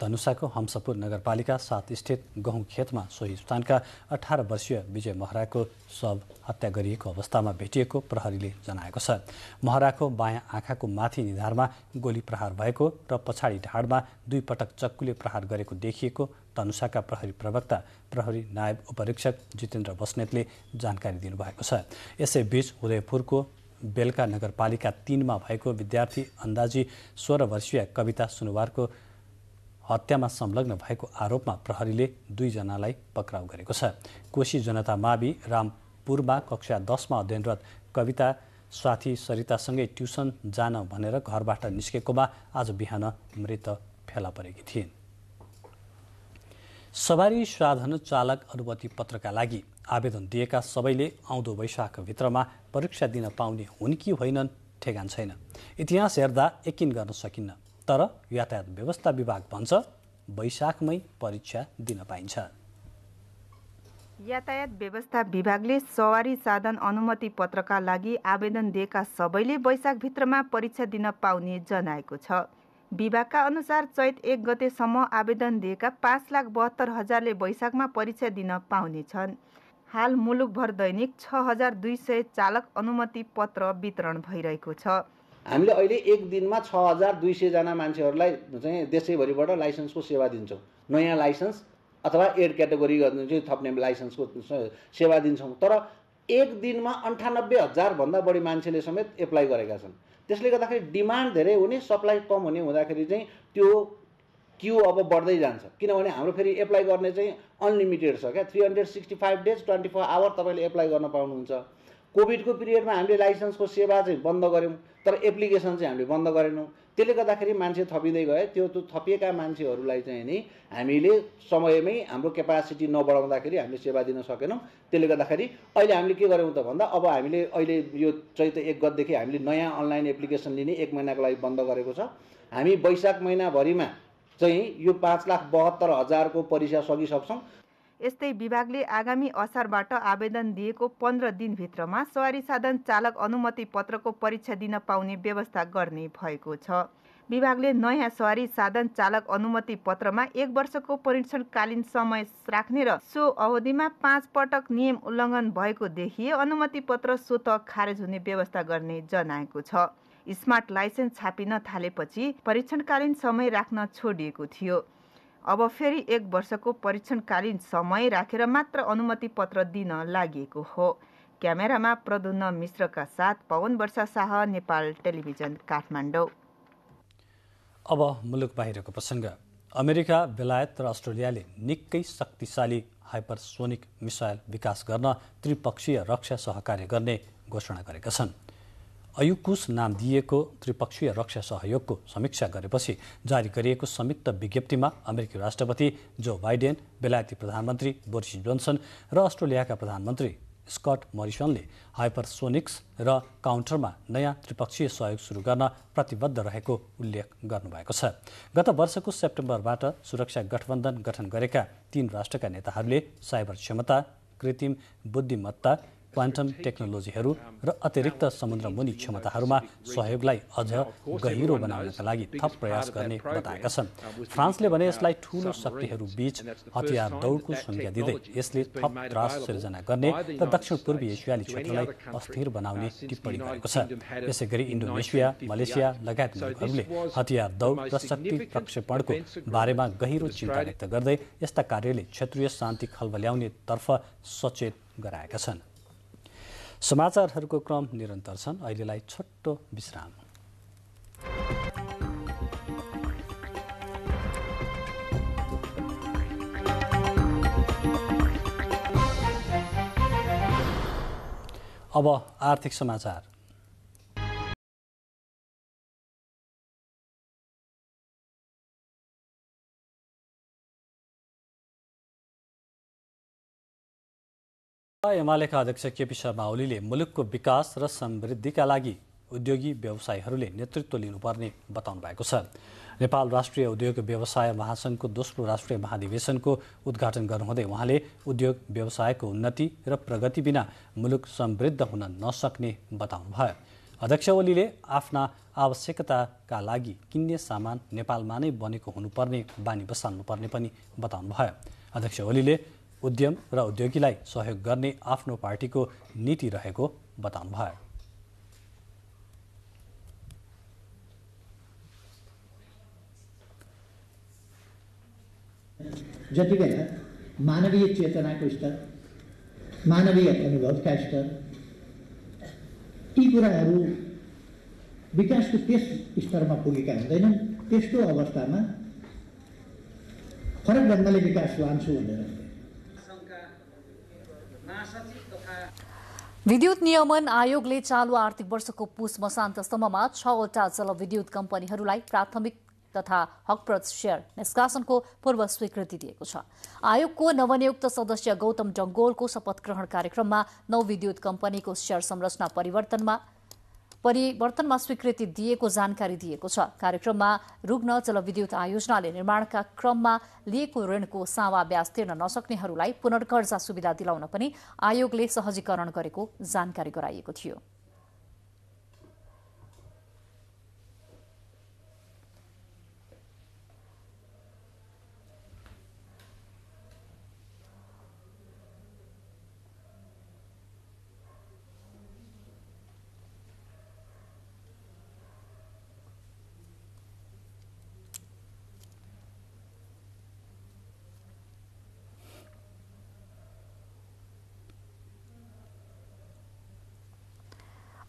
धनुषाको हम्सपुर नगरपालिका सात स्थित गहुँ खेतमा सोही स्थानका अठार वर्षीय विजय महराको शव हत्या गरिएको अवस्थामा भेटिएको प्रहरीले जनाएको छ महराको बायाँ आँखाको माथि निधारमा गोली प्रहार भएको र पछाडि ढाडमा दुई पटक चक्कुले प्रहार गरेको देखिएको धनुषाका प्रहरी प्रवक्ता प्रहरी नायब उपरीक्षक जितेन्द्र बस्नेतले जानकारी दिनुभएको छ यसैबीच उदयपुरको बेलका नगरपालिका तिनमा भएको विद्यार्थी अन्दाजी सोह्र वर्षीय कविता सुनुवारको हत्यामा संलग्न भएको आरोपमा प्रहरीले दुईजनालाई पक्राउ गरेको छ कोशी जनता मावि रामपुरमा कक्षा दसमा अध्ययनरत कविता साथी सरितासँगै ट्युसन जान भनेर घरबाट निस्केकोमा आज बिहान मृत फेला परेकी थिइन् सवारी साधन चालक अनुमति पत्रका लागि आवेदन दिएका सबैले आउँदो वैशाखभित्रमा परीक्षा दिन पाउने हुन् कि होइनन् ठेगान छैन इतिहास हेर्दा यकिन गर्न सकिन्न तर यातायात व्यवस्था विभाग भन्छ वैशाखमै परीक्षा दिन पाइन्छ यातायात व्यवस्था विभागले सवारी साधन अनुमति पत्रका लागि आवेदन दिएका सबैले वैशाखभित्रमा परीक्षा दिन पाउने जनाएको छ विभागका अनुसार चैत एक गतेसम्म आवेदन दिएका पाँच लाख बहत्तर हजारले वैशाखमा परीक्षा दिन पाउनेछन् हाल मुलुकभर दैनिक छ हजार दुई सय चालक अनुमति पत्र वितरण भइरहेको छ हामीले अहिले एक दिनमा छ हजार दुई सयजना मान्छेहरूलाई चाहिँ देशैभरिबाट लाइसेन्सको सेवा दिन्छौँ नयाँ लाइसेन्स अथवा एड क्याटेगोरी चाहिँ थप्ने लाइसेन्सको सेवा दिन्छौँ तर एक दिनमा अन्ठानब्बे हजारभन्दा बढी मान्छेले समेत एप्लाई गरेका छन् त्यसले गर्दाखेरि डिमान्ड धेरै हुने सप्लाई कम हुने हुँदाखेरि चाहिँ त्यो क्यु अब बढ्दै जान्छ किनभने हाम्रो फेरि एप्लाई गर्ने चाहिँ अनलिमिटेड छ क्या three hundred sixty five days twenty four hour तपाईँले एप्लाई गर्न पाउनुहुन्छ कोभिडको पिरियडमा हामीले लाइसेन्सको सेवा चाहिँ बन्द गऱ्यौँ तर एप्लिकेसन चाहिँ हामीले बन्द गरेनौँ त्यसले गर्दाखेरि मान्छे थपिँदै गए त्यो त्यो थपिएका मान्छेहरूलाई चाहिँ नि हामीले समयमै हाम्रो क्यापासिटी नबढाउँदाखेरि हामीले सेवा दिन सकेनौँ त्यसले गर्दाखेरि अहिले हामीले के गऱ्यौँ त भन्दा अब हामीले अहिले यो चैत एक गतदेखि हामीले नयाँ अनलाइन एप्लिकेसन लिने एक महिनाको लागि बन्द गरेको छ हामी वैशाख महिनाभरिमा चाहिँ यो पाँच लाख बहत्तर हजारको परीक्षा सकिसक्छौँ यस्तै विभागले आगामी असारबाट आवेदन दिएको पन्ध्र दिनभित्रमा सवारी साधन चालक अनुमति पत्रको परीक्षा दिन पाउने व्यवस्था गर्ने भएको छ विभागले नयाँ सवारी साधन चालक अनुमति पत्रमा एक वर्षको परीक्षणकालीन समय राख्ने र सो अवधिमा पाँच पटक नियम उल्लङ्घन भएको देखिए अनुमति पत्र स्वत खारेज हुने व्यवस्था गर्ने जनाएको छ स्मार्ट लाइसेन्स छापिन थालेपछि परीक्षणकालीन समय राख्न छोडिएको थियो अब फेरि एक वर्षको परीक्षणकालीन समय राखेर मात्र अनुमति पत्र दिन लागि हो क्यामेरामा प्रदुन्न मिश्रका साथ पवन वर्षा शाह नेपाल टेलिभिजन काठमाडौँ अब मुलुक बाहिरको प्रसङ्ग अमेरिका बेलायत र अस्ट्रेलियाले निकै शक्तिशाली हाइपरसोनिक मिसाइल विकास गर्न त्रिपक्षीय रक्षा सहकार्य गर्ने घोषणा गरेका छन् अयुकुस नाम दिएको त्रिपक्षीय रक्षा सहयोगको समीक्षा गरेपछि जारी गरिएको संयुक्त विज्ञप्तिमा अमेरिकी राष्ट्रपति जो बाइडेन बेलायती प्रधानमन्त्री बोरिस जोन्सन र अस्ट्रेलियाका प्रधानमन्त्री स्कट मरिसनले हाइपरसोनिक्स र काउन्टरमा नयाँ त्रिपक्षीय सहयोग सुरु गर्न प्रतिबद्ध रहेको उल्लेख गर्नुभएको छ गत वर्षको सेप्टेम्बरबाट सुरक्षा गठबन्धन गठन गरेका तीन राष्ट्रका नेताहरूले साइबर क्षमता कृत्रिम बुद्धिमत्ता क्वान्टम टेक्नोलोजीहरू र अतिरिक्त समुद्र मुनि क्षमताहरूमा सहयोगलाई अझ गहिरो बनाउनका लागि थप प्रयास गर्ने बताएका छन् फ्रान्सले भने यसलाई ठूलो शक्तिहरू बीच हतियार दौडको संज्ञा दिँदै यसले थप त्रास सिर्जना गर्ने र दक्षिण पूर्वी एसियाली क्षेत्रलाई अस्थिर बनाउने टिप्पणी गरेको छ यसै गरी इन्डोनेसिया मलेसिया लगायत मुलुकहरूले हतियार दौड र शक्ति प्रक्षेपणको बारेमा गहिरो चिन्ता व्यक्त गर्दै यस्ता कार्यले क्षेत्रीय शान्ति खलबल्याउने तर्फ सचेत गराएका छन् समाचारहरूको क्रम निरन्तर छन् अहिलेलाई छोटो विश्राम अब आर्थिक समाचार एमालेका अध्यक्ष केपी शर्मा ओलीले मुलुकको विकास र समृद्धिका लागि उद्योगी व्यवसायीहरूले नेतृत्व लिनुपर्ने बताउनु भएको छ नेपाल राष्ट्रिय उद्योग व्यवसाय महासङ्घको दोस्रो राष्ट्रिय महाधिवेशनको उद्घाटन गर्नुहुँदै उहाँले उद्योग व्यवसायको उन्नति र प्रगति बिना मुलुक समृद्ध हुन नसक्ने बताउनु भयो अध्यक्ष ओलीले आफ्ना आवश्यकताका लागि किन्ने सामान नेपालमा नै बनेको हुनुपर्ने बानी बसाल्नुपर्ने पनि बताउनुभयो अध्यक्ष ओलीले उद्यम र उद्योगीलाई सहयोग गर्ने आफ्नो पार्टीको नीति रहेको बताउनुभयो जतिबेला मानवीय चेतनाको स्तर मानवीय अनुभवका स्तर यी कुराहरू विकासको त्यस स्तरमा पुगेका हुँदैनन् त्यस्तो अवस्थामा फरक ढङ्गले विकास लान्छु भनेर विद्युत नियमन आयोगले चालु आर्थिक वर्षको पुस मसान्तसम्ममा छवटा जलविद्युत कम्पनीहरूलाई प्राथमिक तथा हकप्रत सेयर निष्कासनको पूर्व स्वीकृति दिएको छ आयोगको नवनियुक्त सदस्य गौतम डङ्गोलको शपथ ग्रहण कार्यक्रममा नौ विद्युत कम्पनीको सेयर संरचना परिवर्तनमा परिवर्तनमा स्वीकृति दिएको जानकारी दिएको छ कार्यक्रममा रुग्न जलविद्युत आयोजनाले निर्माणका क्रममा लिएको ऋणको सावा ब्याज तिर्न नसक्नेहरूलाई पुनर्कर्जा सुविधा दिलाउन पनि आयोगले सहजीकरण गरेको जानकारी गराइएको थियो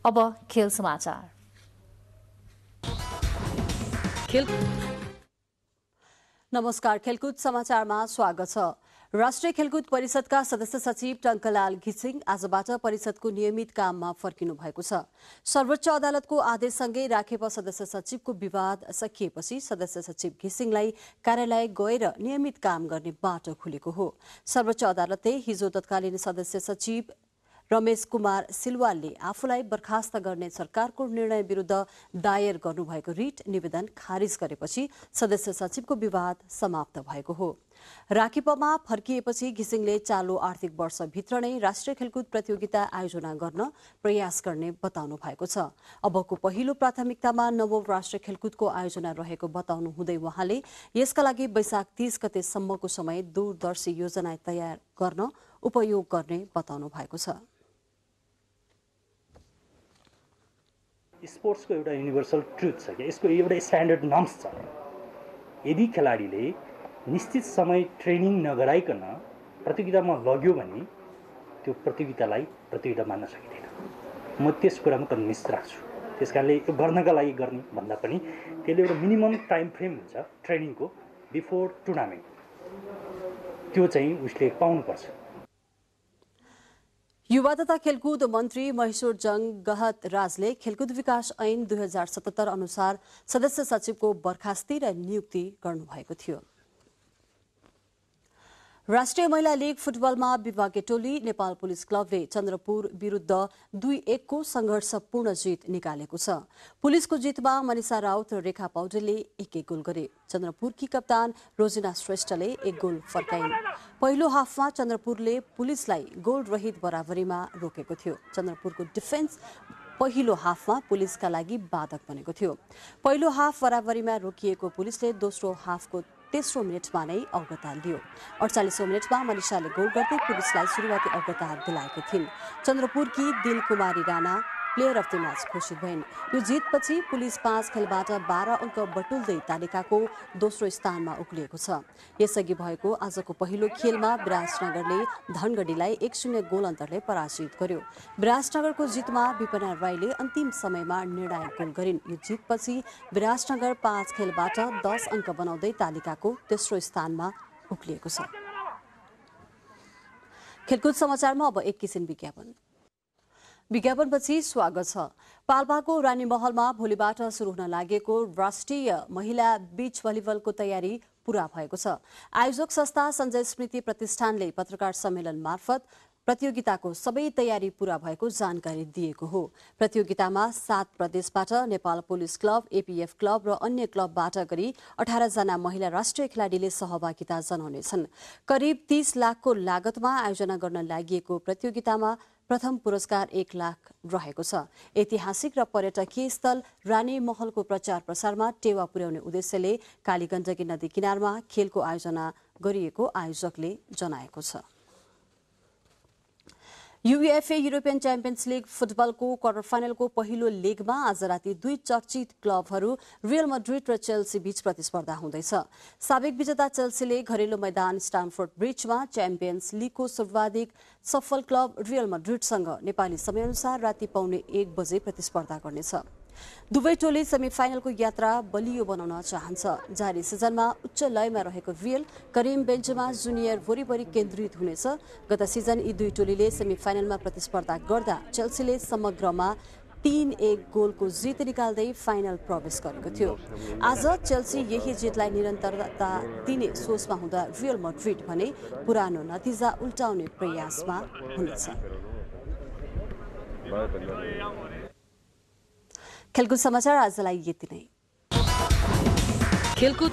अब खेल समाचार खेल नमस्कार खेलकुद समाचारमा स्वागत छ राष्ट्रिय खेलकुद परिषदका सदस्य सचिव टङ्कलाल घिसिङ आजबाट परिषदको नियमित काममा फर्किनु भएको छ सर्वोच्च अदालतको आदेशसँगै राखेप सदस्य सचिवको विवाद सकिएपछि सदस्य सचिव घिसिङलाई कार्यालय गएर नियमित काम गर्ने बाटो खुलेको हो सर्वोच्च अदालतले हिजो तत्कालीन सदस्य सचिव रमेश कुमार सिलवालले आफूलाई बर्खास्त गर्ने सरकारको निर्णय विरूद्ध दायर गर्नुभएको रिट निवेदन खारिज गरेपछि सदस्य सचिवको विवाद समाप्त भएको हो राखेपमा फर्किएपछि घिसिङले चालु आर्थिक वर्षभित्र नै राष्ट्रिय खेलकुद प्रतियोगिता आयोजना गर्न प्रयास गर्ने बताउनु भएको छ अबको पहिलो प्राथमिकतामा नवौं राष्ट्रिय खेलकुदको आयोजना रहेको बताउनु हुँदै वहाँले यसका लागि वैशाख तीस गतेसम्मको समय दूरदर्शी योजना तयार गर्न उपयोग गर्ने बताउनु भएको छ स्पोर्ट्सको एउटा युनिभर्सल ट्रुथ छ क्या यसको एउटा स्ट्यान्डर्ड नम्स छ यदि खेलाडीले निश्चित समय ट्रेनिङ नगराइकन प्रतियोगितामा लग्यो भने त्यो प्रतियोगितालाई प्रतियोगिता मान्न सकिँदैन म त्यस कुरामा कन्भिन्स राख्छु त्यस कारणले यो गर्नका लागि गर्ने भन्दा पनि त्यसले एउटा मिनिमम टाइम फ्रेम हुन्छ ट्रेनिङको बिफोर टुर्नामेन्ट त्यो चाहिँ उसले पाउनुपर्छ युवा तथा खेलकुद मन्त्री महेश्वर जङ गहत राजले खेलकुद विकास ऐन दुई हजार सतहत्तर अनुसार सदस्य सचिवको बर्खास्ती र नियुक्ति गर्नुभएको थियो राष्ट्रिय महिला लीग फुटबलमा विभागे टोली नेपाल पुलिस क्लबले चन्द्रपुर विरूद्ध दुई एकको संघर्षपूर्ण जित निकालेको छ पुलिसको जितमा मनिषा राउत र रेखा पौडेलले एक एक गोल गरे चन्द्रपुरकी कप्तान रोजिना श्रेष्ठले एक गोल फर्काइन् पहिलो हाफमा चन्द्रपुरले पुलिसलाई गोल रहित बराबरीमा रोकेको थियो चन्द्रपुरको डिफेन्स पहिलो हाफमा पुलिसका लागि बाधक बनेको थियो पहिलो हाफ बराबरीमा रोकिएको पुलिसले दोस्रो हाफको तेस्रो मिनटमा नै अवगता लियो अडचालिसौँ मिनटमा मनिषाले गोल गर्दै पुलिसलाई सुरुवाती अवगता दिलाएकी थिइन् चन्द्रपुरकी Dil Kumari Rana player of the match घोषित भइन् यो जितपछि पुलिस पाँच खेलबाट बाह्र अङ्क बटुल्दै तालिकाको दोस्रो स्थानमा उक्लिएको छ यसअघि भएको आजको पहिलो खेलमा विराजनगरले धनगढीलाई एक शून्य गोल अन्तरले पराजित गर्यो विराजनगरको जितमा विपना राईले अन्तिम समयमा निर्णायक गोल गरिन् यो जितपछि विराजनगर पाँच खेलबाट दस अङ्क बनाउँदै तालिकाको तेस्रो स्थानमा उक्लिएको छ खेलकुद समाचारमा अब एक किसिम विज्ञापन विज्ञापनपछि स्वागत छ पाल्पाको रानी महलमा भोलिबाट सुरु हुन लागेको राष्ट्रिय महिला बीच भलिबलको तयारी पूरा भएको छ आयोजक संस्था सञ्जय स्मृति प्रतिष्ठानले पत्रकार सम्मेलन मार्फत प्रतियोगिताको सबै तयारी पूरा भएको जानकारी दिएको हो प्रतियोगितामा सात प्रदेशबाट Nepal police club APF club र अन्य क्लबबाट गरी अठारजना महिला राष्ट्रिय खेलाडीले सहभागिता जनाउनेछन् करिब तीस लाखको लागतमा आयोजना गर्न लागि प्रतियोगितामा प्रथम पुरस्कार एक लाख रहेको छ ऐतिहासिक र पर्यटकीय स्थल रानी महलको प्रचार प्रसारमा टेवा पुर्याउने उद्देश्यले कालीगण्डकी नदी किनारमा खेलको आयोजना गरिएको आयोजकले जनाएको छ युएफए युरोपियन च्याम्पियन्स लिग फुटबलको क्वार्टर फाइनलको पहिलो लेगमा आज राति दुई चर्चित क्लबहरू रियल मड्रिड र चेल्सी बीच प्रतिस्पर्धा हुँदैछ साबिक विजेता चेल्सीले घरेलु मैदान स्टामफोर्ड ब्रिजमा च्याम्पियन्स लिगको सर्वाधिक सफल क्लब रियल मड्रिडसँग नेपाली समयअनुसार राति पाउने एक बजे प्रतिस्पर्धा गर्नेछ दुवै टोली सेमिफाइनलको यात्रा बलियो बनाउन चाहन्छ जारी सिजनमा उच्च लयमा रहेको रियल करिम बेन्चमा जुनियर वरिपरि केन्द्रित हुनेछ गत सिजन यी दुई टोलीले सेमिफाइनलमा प्रतिस्पर्धा गर्दा चेल्सीले समग्रमा तीन एक गोलको जित निकाल्दै फाइनल प्रवेश गरेको थियो आज चेल्सी यही जितलाई निरन्तरता दिने सोचमा हुँदा रियल मड्रिड भने पुरानो नतिजा उल्टाउने प्रयासमा हुनेछ खेलकुद समाचार आज लाई यति खेलकुद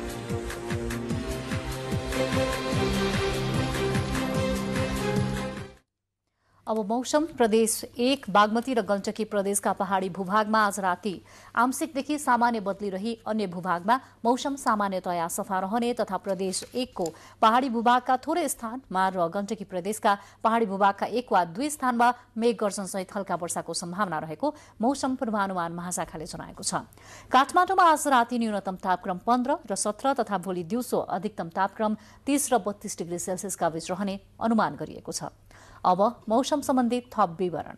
अब मौसम प्रदेश एक बागमती र गण्डकी प्रदेशका पहाड़ी भूभागमा आज राति आंशिकदेखि सामान्य बदली रही अन्य भूभागमा मौसम सामान्यतया सफा रहने तथा प्रदेश एकको पहाड़ी भूभागका थोरै स्थानमा र गण्डकी प्रदेशका पहाड़ी भूभागका एक वा दुई स्थानमा मेघगर्जनसहित हल्का वर्षाको सम्भावना रहेको मौसम पूर्वानुमान महाशाखाले जनाएको छ काठमाडौँमा आज राति न्यूनतम तापक्रम पन्ध्र र सत्र तथा भोलि दिउँसो अधिकतम तापक्रम तीस र बत्तीस डिग्री सेल्सियसका बीच रहने अनुमान गरिएको छ अब मौसम सम्बन्धी थप विवरण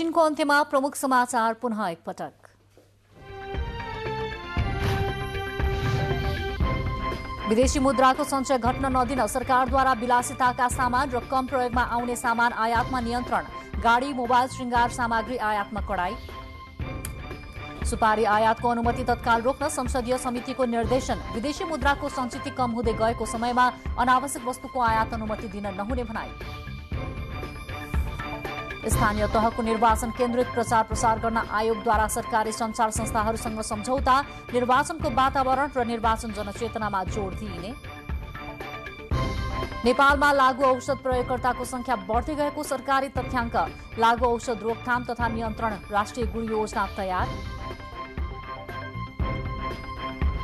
बुलेटिनको अन्त्यमा प्रमुख समाचार पुनः एकपटक विदेशी मुद्राको सञ्चय घट्न नदिन सरकारद्वारा विलासिताका सामान र कम प्रयोगमा आउने सामान आयातमा नियन्त्रण गाडी मोबाइल श्रृङ्गार सामग्री आयातमा कडाई सुपारी आयातको अनुमति तत्काल रोक्न संसदीय समितिको निर्देशन विदेशी मुद्राको सञ्चिति कम हुँदै गएको समयमा अनावश्यक वस्तुको आयात अनुमति दिन नहुने भनाई स्थानीय तहको निर्वाचन केन्द्रित प्रचार प्रसार गर्न आयोगद्वारा सरकारी संचार संस्थाहरूसँग सम्झौता निर्वाचनको वातावरण र निर्वाचन जनचेतनामा जोड़ दिइने नेपालमा लागू औषध प्रयोगकर्ताको संख्या बढ्दै गएको सरकारी तथ्याङ्क लागू औषध रोकथाम तथा नियन्त्रण राष्ट्रिय गुण योजना तयार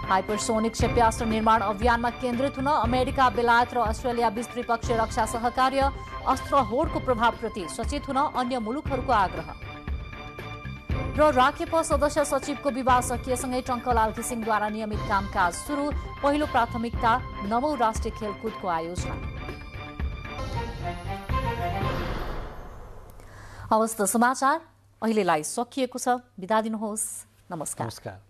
हाइपरसोनिक क्षेप्यास्त्र निर्माण अभियानमा केन्द्रित हुन अमेरिका बेलायत र अस्ट्रेलिया बीच त्रिपक्षीय रक्षा सहकार्य अस्त्र होडको प्रभावप्रति सचेत हुन अन्य मुलुकहरूको आग्रह र राखेप सदस्य सचिवको विवाह सकिएसँगै टङ्कलाल घिसिङद्वारा नियमित कामकाज सुरु पहिलो प्राथमिकता नवौ राष्ट्रिय खेलकुदको आयोजना हवस् त समाचार अहिलेलाई सकिएको छ बिदा दिनुहोस् नमस्कार